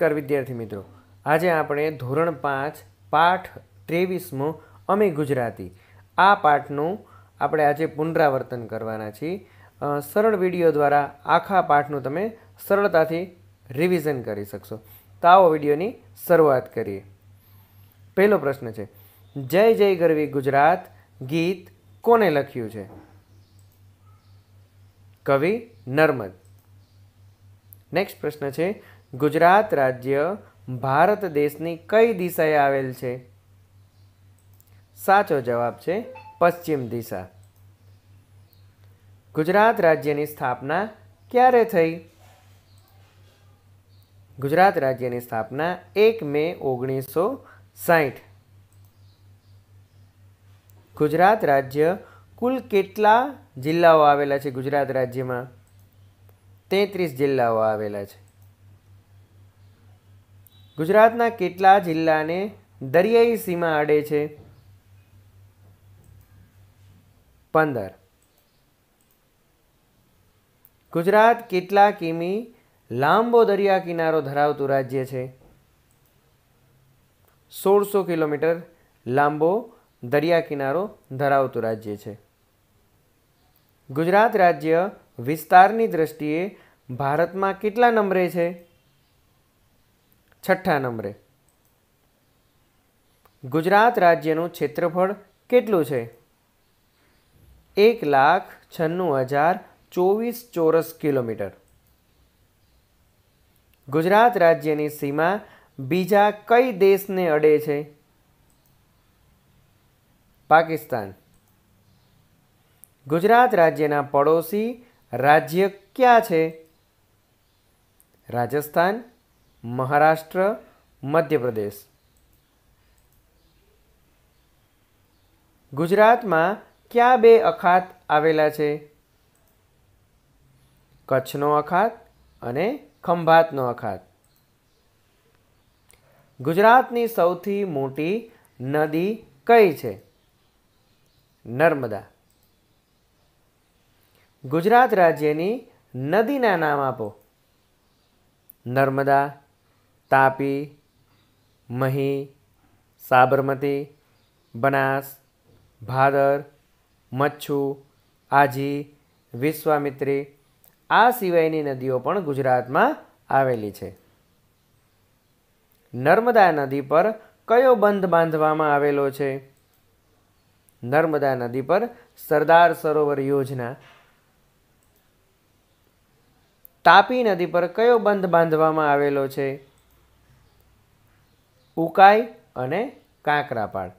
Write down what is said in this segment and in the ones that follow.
નમસ્કાર વિદ્યાર્થી મિત્રો આજે આપણે ધોરણ પાંચ પાઠ ત્રેવીસમો અમે ગુજરાતી આ પાઠનું આપણે આજે પુનરાવર્તન કરવાના છીએ સરળ વિડીયો દ્વારા આખા પાઠનું તમે સરળતાથી રિવિઝન કરી શકશો તો આવો વિડીયોની શરૂઆત કરીએ પહેલો પ્રશ્ન છે જય જય ગરવી ગુજરાત ગીત કોને લખ્યું છે કવિ નર્મદ નેક્સ્ટ પ્રશ્ન છે ગુજરાત રાજ્ય ભારત દેશની કઈ દિશાએ આવેલ છે સાચો જવાબ છે પશ્ચિમ દિશા ગુજરાત રાજ્યની સ્થાપના ક્યારે થઈ ગુજરાત રાજ્યની સ્થાપના એક મે ઓગણીસો સાહીઠ ગુજરાત રાજ્ય કુલ કેટલા જિલ્લાઓ આવેલા છે ગુજરાત રાજ્યમાં તેત્રીસ જિલ્લાઓ આવેલા છે ગુજરાતના કેટલા જિલ્લાને દરિયાઈ સીમા આડે છે પંદર ગુજરાત કેટલા કિમી લાંબો દરિયા કિનારો ધરાવતું રાજ્ય છે સોળસો કિલોમીટર લાંબો દરિયા કિનારો ધરાવતું રાજ્ય છે ગુજરાત રાજ્ય વિસ્તારની દ્રષ્ટિએ ભારતમાં કેટલા નંબરે છે છઠ્ઠા નંબરે ગુજરાત રાજ્યનું ક્ષેત્રફળ કેટલું છે એક લાખ છન્નું હજાર ચોવીસ ચોરસ કિલોમીટર ગુજરાત રાજ્યની સીમા બીજા કઈ દેશને અડે છે પાકિસ્તાન ગુજરાત રાજ્યના પડોશી રાજ્ય ક્યાં છે રાજસ્થાન મહારાષ્ટ્ર મધ્યપ્રદેશ ગુજરાતમાં કયા બે અખાત આવેલા છે કચ્છનો અખાત અને ખંભાતનો અખાત ગુજરાતની સૌથી મોટી નદી કઈ છે નર્મદા ગુજરાત રાજ્યની નદીના નામ આપો નર્મદા તાપી મહી સાબરમતી બનાસ ભાદર મચ્છુ આજી વિશ્વામિત્રી આ સિવાયની નદીઓ પણ ગુજરાતમાં આવેલી છે નર્મદા નદી પર કયો બંધ બાંધવામાં આવેલો છે નર્મદા નદી પર સરદાર સરોવર યોજના તાપી નદી પર કયો બંધ બાંધવામાં આવેલો છે ઉકાઈ અને કાંકરાપાળ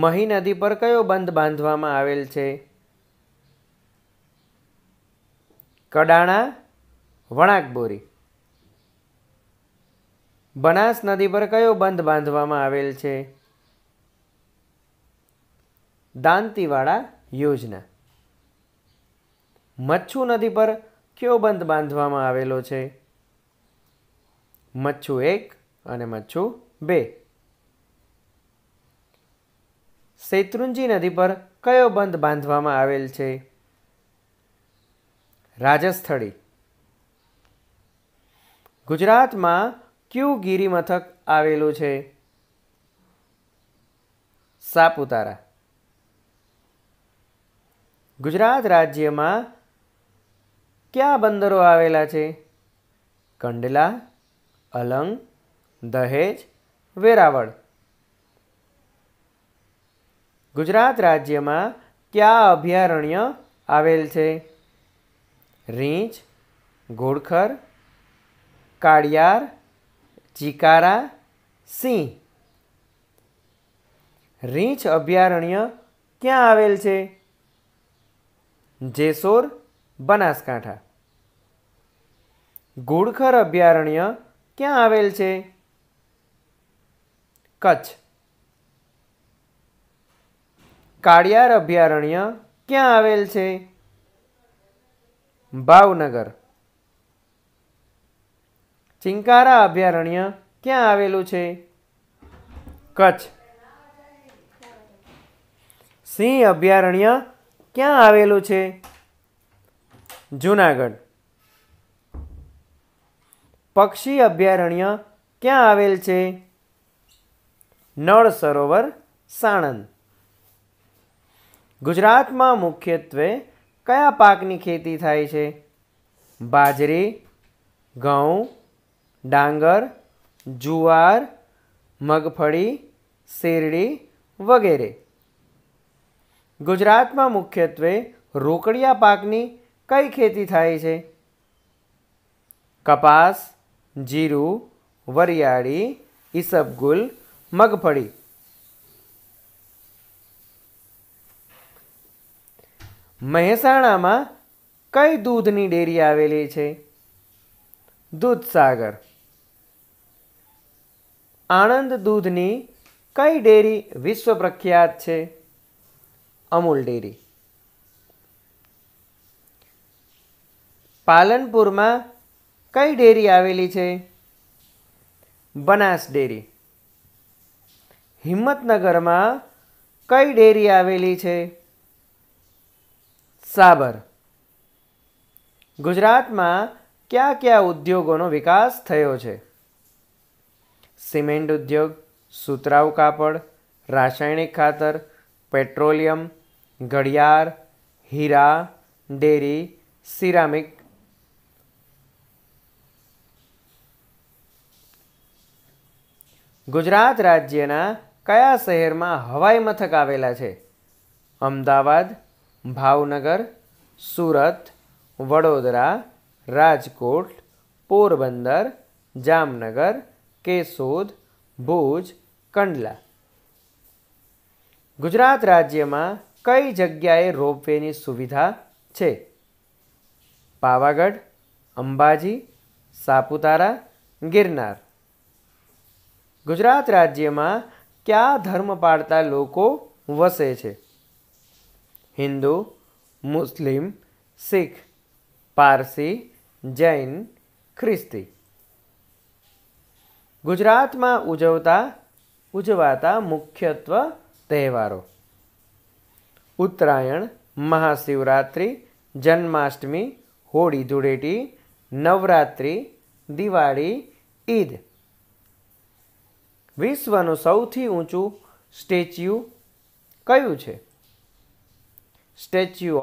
મહી નદી પર કયો બંધ બાંધવામાં આવેલ છે કડાણા વણાકબોરી બનાસ નદી પર કયો બંધ બાંધવામાં આવેલ છે દાંતીવાડા યોજના મચ્છુ નદી પર કયો બંધ બાંધવામાં આવેલો છે મચ્છું એક અને મચ્છું બે શેત્રુંજી નદી પર કયો બંધ બાંધવામાં આવેલ છે રાજસ્થળી ગુજરાતમાં ક્યુ ગિરિમથક આવેલું છે સાપુતારા ગુજરાત રાજ્યમાં કયા બંદરો આવેલા છે કંડલા અલંગ દહેજ વેરાવળ ગુજરાત રાજ્યમાં કયા અભયારણ્ય આવેલ છે રીંછ ઘોડખર કાળિયાર ચિકારા સિંહ રીંછ અભયારણ્ય ક્યાં આવેલ છે જેસોર બનાસકાંઠા ઘોડખર અભયારણ્ય ક્યાં આવેલ છે કચ્છ કાળિયાર અભયારણ્ય ક્યાં આવેલ છે ભાવનગર ચિંકારા અભયારણ્ય ક્યાં આવેલું છે કચ્છ સિંહ અભયારણ્ય ક્યાં આવેલું છે જૂનાગઢ પક્ષી અભયારણ્ય ક્યાં આવેલ છે નળ સરોવર સાણંદ ગુજરાતમાં મુખ્યત્વે કયા પાકની ખેતી થાય છે બાજરી ઘઉં ડાંગર જુવાર મગફળી શેરડી વગેરે ગુજરાતમાં મુખ્યત્વે રોકડિયા પાકની કઈ ખેતી થાય છે કપાસ જીરું વરિયાળી ઈસબગુલ મગફળી મહેસાણામાં કઈ દૂધની ડેરી આવેલી છે દૂધસાગર આણંદ દૂધની કઈ ડેરી વિશ્વ પ્રખ્યાત છે અમૂલ ડેરી પાલનપુરમાં કઈ ડેરી આવેલી છે બનાસ ડેરી હિંમતનગરમાં કઈ ડેરી આવેલી છે સાબર ગુજરાતમાં કયા કયા ઉદ્યોગોનો વિકાસ થયો છે સિમેન્ટ ઉદ્યોગ સુતરાઉ કાપડ રાસાયણિક ખાતર પેટ્રોલિયમ ઘડિયાળ હીરા ડેરી સિરામિક ગુજરાત રાજ્યના કયા શહેરમાં હવાઈ મથક આવેલા છે અમદાવાદ ભાવનગર સુરત વડોદરા રાજકોટ પોરબંદર જામનગર કેશોદ ભુજ કંડલા ગુજરાત રાજ્યમાં કઈ જગ્યાએ રોપવેની સુવિધા છે પાવાગઢ અંબાજી સાપુતારા ગિરનાર ગુજરાત રાજ્યમાં કયા ધર્મ પાળતા લોકો વસે છે હિન્દુ મુસ્લિમ શીખ પારસી જૈન ખ્રિસ્તી ગુજરાતમાં ઉજવતા ઉજવાતા મુખ્યત્વ તહેવારો ઉત્તરાયણ મહાશિવરાત્રિ જન્માષ્ટમી હોળી ધૂળેટી નવરાત્રિ દિવાળી ઈદ વિશ્વનું સૌથી ઊંચું સ્ટેચ્યુ કયું છે સ્ટેચ્યુ